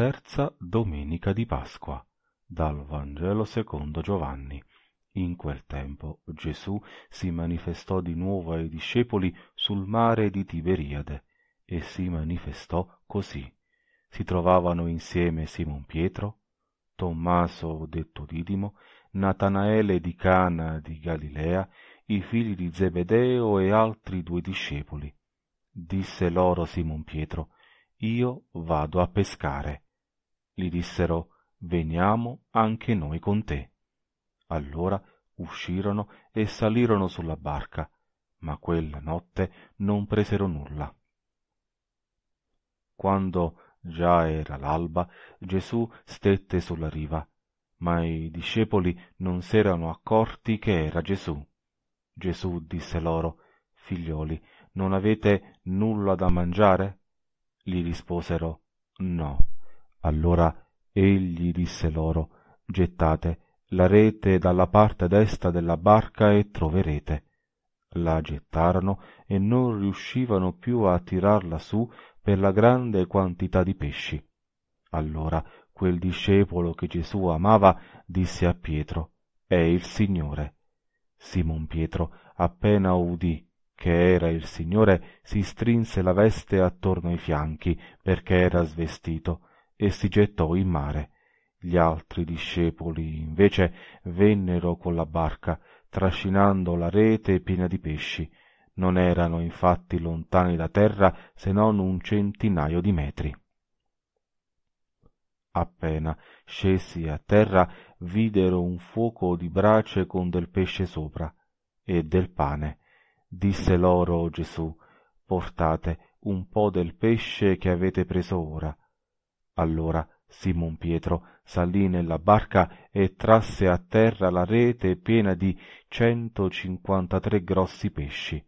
terza domenica di Pasqua, dal Vangelo secondo Giovanni. In quel tempo Gesù si manifestò di nuovo ai discepoli sul mare di Tiberiade e si manifestò così. Si trovavano insieme Simon Pietro, Tommaso detto Didimo, Natanaele di Cana di Galilea, i figli di Zebedeo e altri due discepoli. Disse loro Simon Pietro, Io vado a pescare. Gli dissero, veniamo anche noi con te. Allora uscirono e salirono sulla barca, ma quella notte non presero nulla. Quando già era l'alba, Gesù stette sulla riva, ma i discepoli non s'erano accorti che era Gesù. Gesù disse loro, Figlioli, non avete nulla da mangiare? Gli risposero, No. Allora egli disse loro, gettate la rete dalla parte destra della barca e troverete. La gettarono e non riuscivano più a tirarla su per la grande quantità di pesci. Allora quel discepolo che Gesù amava disse a Pietro, È il Signore. Simon Pietro appena udì che era il Signore, si strinse la veste attorno ai fianchi perché era svestito e si gettò in mare. Gli altri discepoli invece vennero con la barca, trascinando la rete piena di pesci. Non erano infatti lontani da terra se non un centinaio di metri. Appena scesi a terra videro un fuoco di brace con del pesce sopra e del pane. Disse loro Gesù, portate un po del pesce che avete preso ora. Allora Simon Pietro salì nella barca e trasse a terra la rete piena di centocinquantatré grossi pesci,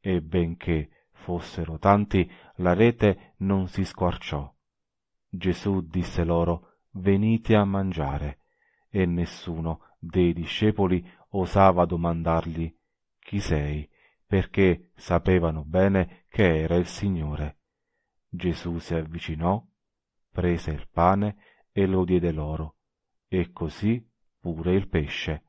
e benché fossero tanti, la rete non si squarciò. Gesù disse loro, venite a mangiare, e nessuno dei discepoli osava domandargli chi sei, perché sapevano bene che era il Signore. Gesù si avvicinò prese il pane e lo diede loro, e così pure il pesce.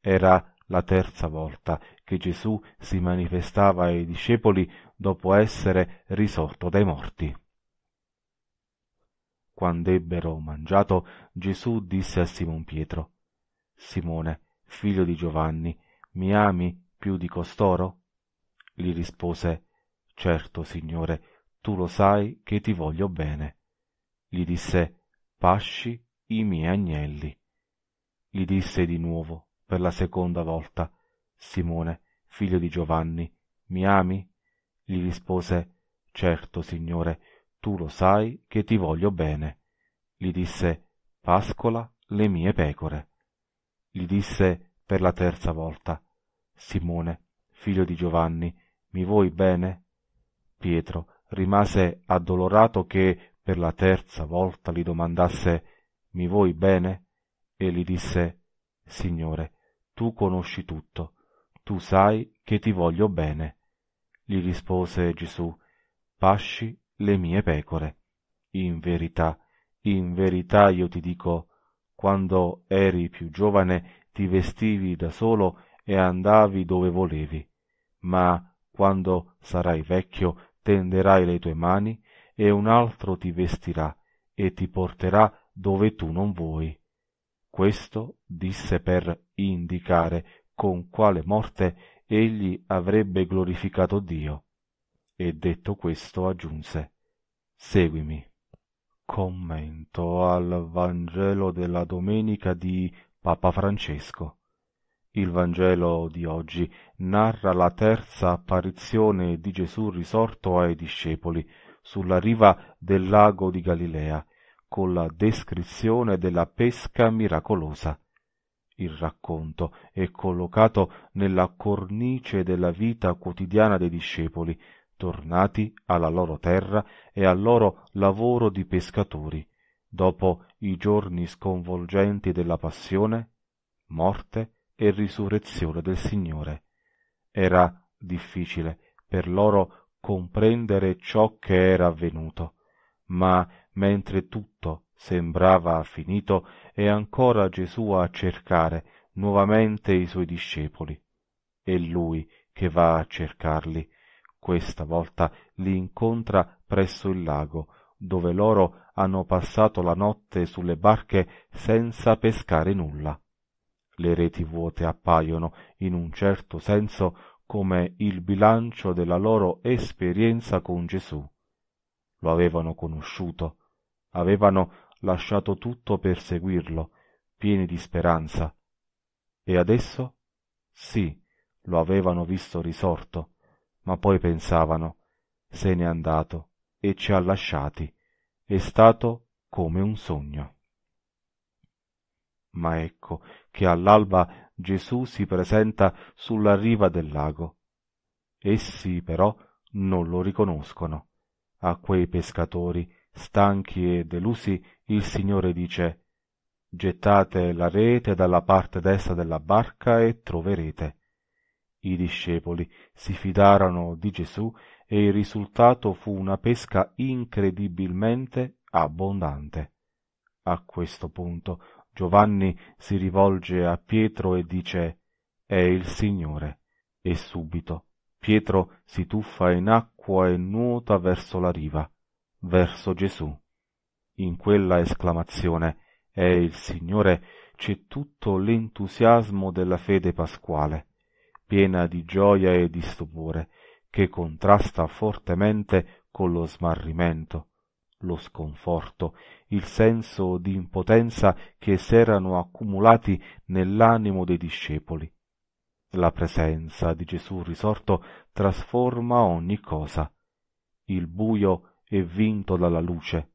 Era la terza volta che Gesù si manifestava ai discepoli dopo essere risorto dai morti. Quando ebbero mangiato, Gesù disse a Simon Pietro, Simone, figlio di Giovanni, mi ami più di costoro? Gli rispose, Certo, Signore, tu lo sai che ti voglio bene. Gli disse, Pasci i miei agnelli. Gli disse di nuovo, per la seconda volta, Simone, figlio di Giovanni, mi ami? Gli rispose, Certo, Signore, tu lo sai che ti voglio bene. Gli disse, Pascola le mie pecore. Gli disse per la terza volta, Simone, figlio di Giovanni, mi vuoi bene? Pietro rimase addolorato che per la terza volta gli domandasse Mi vuoi bene? E Egli disse Signore, tu conosci tutto, tu sai che ti voglio bene. Gli rispose Gesù Pasci le mie pecore. In verità, in verità io ti dico, quando eri più giovane ti vestivi da solo e andavi dove volevi, ma quando sarai vecchio tenderai le tue mani e un altro ti vestirà e ti porterà dove tu non vuoi. Questo disse per indicare con quale morte egli avrebbe glorificato Dio. E detto questo aggiunse, Seguimi. Commento al Vangelo della domenica di Papa Francesco. Il Vangelo di oggi narra la terza apparizione di Gesù risorto ai discepoli, sulla riva del lago di Galilea, con la descrizione della pesca miracolosa. Il racconto è collocato nella cornice della vita quotidiana dei discepoli, tornati alla loro terra e al loro lavoro di pescatori, dopo i giorni sconvolgenti della passione, morte e risurrezione del Signore. Era difficile per loro comprendere ciò che era avvenuto, ma mentre tutto sembrava finito, è ancora Gesù a cercare nuovamente i suoi discepoli. È lui che va a cercarli. Questa volta li incontra presso il lago, dove loro hanno passato la notte sulle barche senza pescare nulla. Le reti vuote appaiono, in un certo senso, come il bilancio della loro esperienza con Gesù. Lo avevano conosciuto, avevano lasciato tutto per seguirlo, pieni di speranza. E adesso? Sì, lo avevano visto risorto, ma poi pensavano, se n'è andato e ci ha lasciati, è stato come un sogno. Ma ecco che all'alba Gesù si presenta sulla riva del lago. Essi però non lo riconoscono. A quei pescatori, stanchi e delusi, il Signore dice Gettate la rete dalla parte destra della barca e troverete. I discepoli si fidarono di Gesù e il risultato fu una pesca incredibilmente abbondante. A questo punto Giovanni si rivolge a Pietro e dice È il Signore. E subito Pietro si tuffa in acqua e nuota verso la riva, verso Gesù. In quella esclamazione È il Signore c'è tutto l'entusiasmo della fede pasquale, piena di gioia e di stupore, che contrasta fortemente con lo smarrimento, lo sconforto, il senso di impotenza che s'erano accumulati nell'animo dei discepoli. La presenza di Gesù risorto trasforma ogni cosa. Il buio è vinto dalla luce.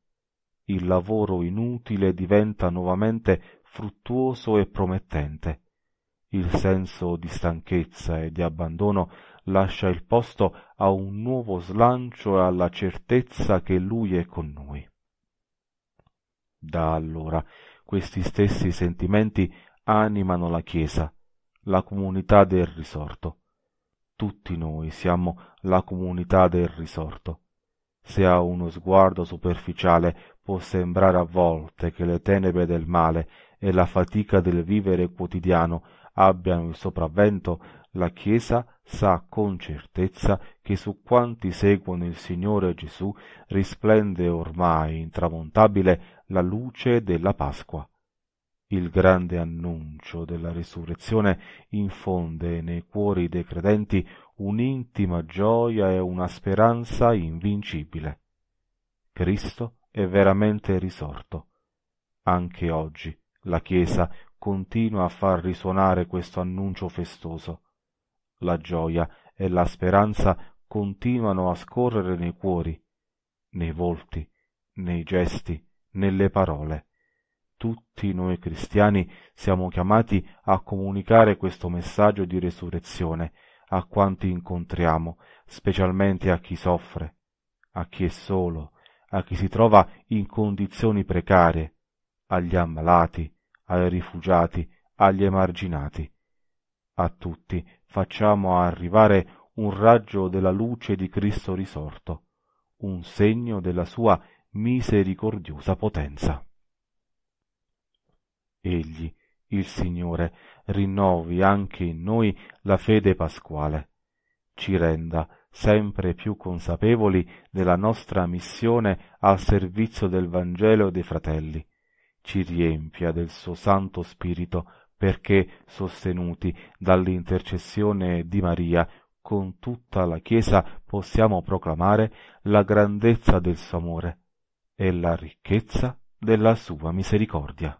Il lavoro inutile diventa nuovamente fruttuoso e promettente. Il senso di stanchezza e di abbandono lascia il posto a un nuovo slancio e alla certezza che Lui è con noi. Da allora questi stessi sentimenti animano la Chiesa, la comunità del risorto. Tutti noi siamo la comunità del risorto. Se a uno sguardo superficiale può sembrare a volte che le tenebre del male e la fatica del vivere quotidiano abbiano il sopravvento, la Chiesa sa con certezza che su quanti seguono il Signore Gesù risplende ormai intramontabile la luce della Pasqua. Il grande annuncio della risurrezione infonde nei cuori dei credenti un'intima gioia e una speranza invincibile. Cristo è veramente risorto. Anche oggi la Chiesa continua a far risuonare questo annuncio festoso la gioia e la speranza continuano a scorrere nei cuori, nei volti, nei gesti, nelle parole. Tutti noi cristiani siamo chiamati a comunicare questo messaggio di resurrezione a quanti incontriamo, specialmente a chi soffre, a chi è solo, a chi si trova in condizioni precarie, agli ammalati, ai rifugiati, agli emarginati. A tutti facciamo arrivare un raggio della luce di Cristo risorto, un segno della sua misericordiosa potenza. Egli, il Signore, rinnovi anche in noi la fede pasquale, ci renda sempre più consapevoli della nostra missione al servizio del Vangelo e dei fratelli, ci riempia del suo Santo Spirito perché sostenuti dall'intercessione di Maria, con tutta la Chiesa possiamo proclamare la grandezza del suo amore e la ricchezza della sua misericordia.